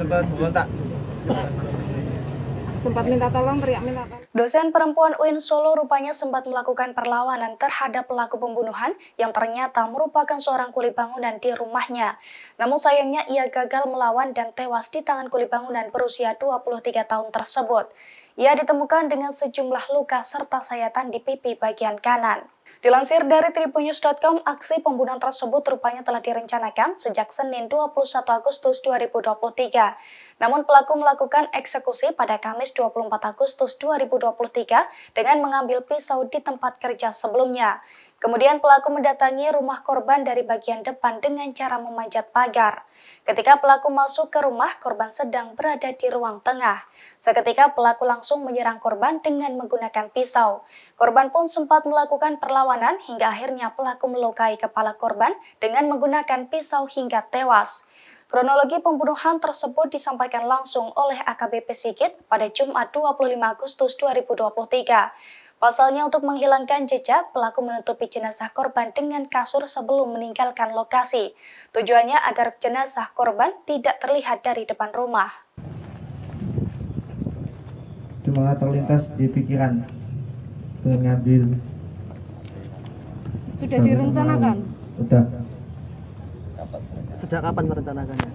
sempat minta tolong, teriak minta tolong. Dosen perempuan UIN Solo rupanya sempat melakukan perlawanan terhadap pelaku pembunuhan yang ternyata merupakan seorang kuli bangunan di rumahnya. Namun sayangnya ia gagal melawan dan tewas di tangan kuli bangunan berusia 23 tahun tersebut. Ia ditemukan dengan sejumlah luka serta sayatan di pipi bagian kanan. Dilansir dari tribunews.com, aksi pembunuhan tersebut rupanya telah direncanakan sejak Senin 21 Agustus 2023. Namun pelaku melakukan eksekusi pada Kamis 24 Agustus 2023 dengan mengambil pisau di tempat kerja sebelumnya. Kemudian pelaku mendatangi rumah korban dari bagian depan dengan cara memanjat pagar. Ketika pelaku masuk ke rumah, korban sedang berada di ruang tengah. Seketika pelaku langsung menyerang korban dengan menggunakan pisau. Korban pun sempat melakukan perlawanan hingga akhirnya pelaku melukai kepala korban dengan menggunakan pisau hingga tewas. Kronologi pembunuhan tersebut disampaikan langsung oleh AKBP Sigit pada Jumat 25 Agustus 2023. Pasalnya untuk menghilangkan jejak, pelaku menutupi jenazah korban dengan kasur sebelum meninggalkan lokasi. Tujuannya agar jenazah korban tidak terlihat dari depan rumah. Cuma terlintas di pikiran, mengambil. Sudah direncanakan? Sudah Sejak kapan merencanakannya?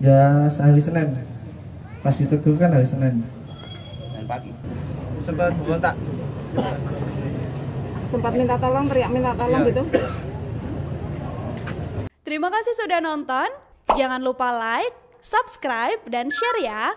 Ya, sehari Senin. Pas ditegur kan hari Senin. Senin pagi. Sempat tak? Sempat minta tolong, teriak minta tolong ya. gitu? Terima kasih sudah nonton. Jangan lupa like, subscribe, dan share ya.